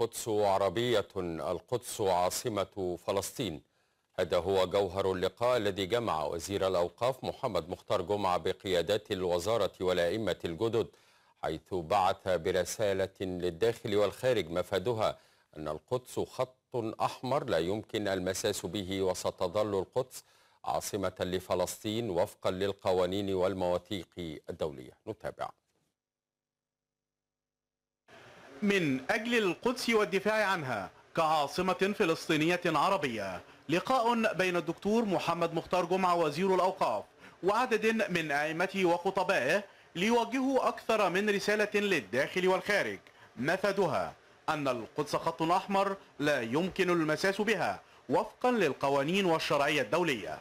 القدس عربية القدس عاصمة فلسطين هذا هو جوهر اللقاء الذي جمع وزير الأوقاف محمد مختار جمعة بقيادات الوزارة والأئمة الجدد حيث بعث برسالة للداخل والخارج مفادها أن القدس خط أحمر لا يمكن المساس به وستظل القدس عاصمة لفلسطين وفقا للقوانين والمواثيق الدولية نتابع من أجل القدس والدفاع عنها كعاصمة فلسطينية عربية لقاء بين الدكتور محمد مختار جمعة وزير الأوقاف وعدد من أئمته وخطبائه ليوجهوا أكثر من رسالة للداخل والخارج نفذها أن القدس خط أحمر لا يمكن المساس بها وفقا للقوانين والشرعية الدولية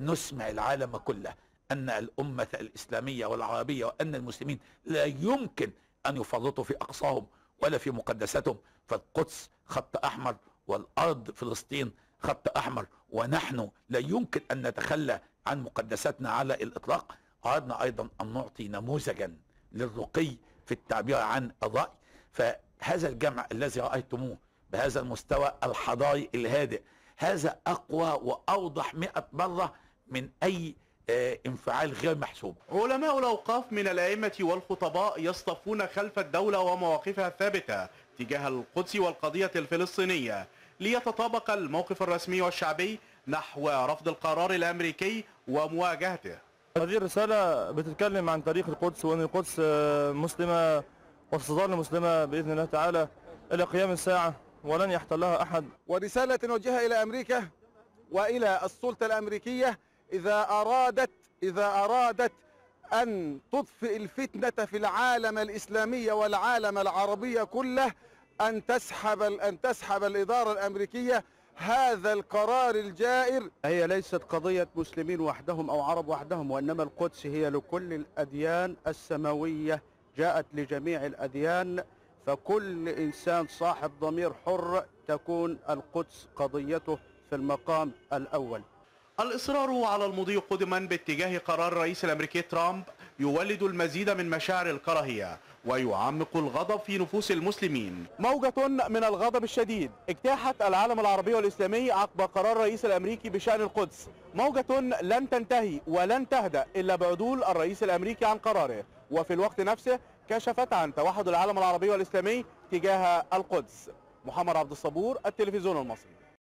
نسمع العالم كله أن الأمة الإسلامية والعربية وأن المسلمين لا يمكن أن يفرطوا في أقصاهم ولا في مقدساتهم فالقدس خط أحمر والأرض فلسطين خط أحمر ونحن لا يمكن أن نتخلى عن مقدساتنا على الإطلاق أردنا أيضا أن نعطي نموذجا للرقي في التعبير عن الرأي فهذا الجمع الذي رأيتموه بهذا المستوى الحضاري الهادئ هذا أقوى وأوضح مئة مرة من أي آه، انفعال غير محسوب علماء الأوقاف من الأئمة والخطباء يصطفون خلف الدولة ومواقفها الثابتة تجاه القدس والقضية الفلسطينية ليتطابق الموقف الرسمي والشعبي نحو رفض القرار الأمريكي ومواجهته هذه الرسالة بتتكلم عن تاريخ القدس وأن القدس آه، مسلمة وستظل مسلمة بإذن الله تعالى إلى قيام الساعة ولن يحتلها أحد ورسالة نوجهها إلى أمريكا وإلى السلطة الأمريكية إذا أرادت إذا أرادت أن تطفئ الفتنة في العالم الإسلامي والعالم العربي كله أن تسحب أن تسحب الإدارة الأمريكية هذا القرار الجائر هي ليست قضية مسلمين وحدهم أو عرب وحدهم وإنما القدس هي لكل الأديان السماوية جاءت لجميع الأديان فكل إنسان صاحب ضمير حر تكون القدس قضيته في المقام الأول الإصرار على المضي قدما باتجاه قرار الرئيس الأمريكي ترامب يولد المزيد من مشاعر الكراهية ويعمق الغضب في نفوس المسلمين موجة من الغضب الشديد اجتاحت العالم العربي والإسلامي عقب قرار الرئيس الأمريكي بشأن القدس موجة لن تنتهي ولن تهدأ إلا بعدول الرئيس الأمريكي عن قراره وفي الوقت نفسه كشفت عن توحد العالم العربي والإسلامي تجاه القدس محمد عبد الصبور التلفزيون المصري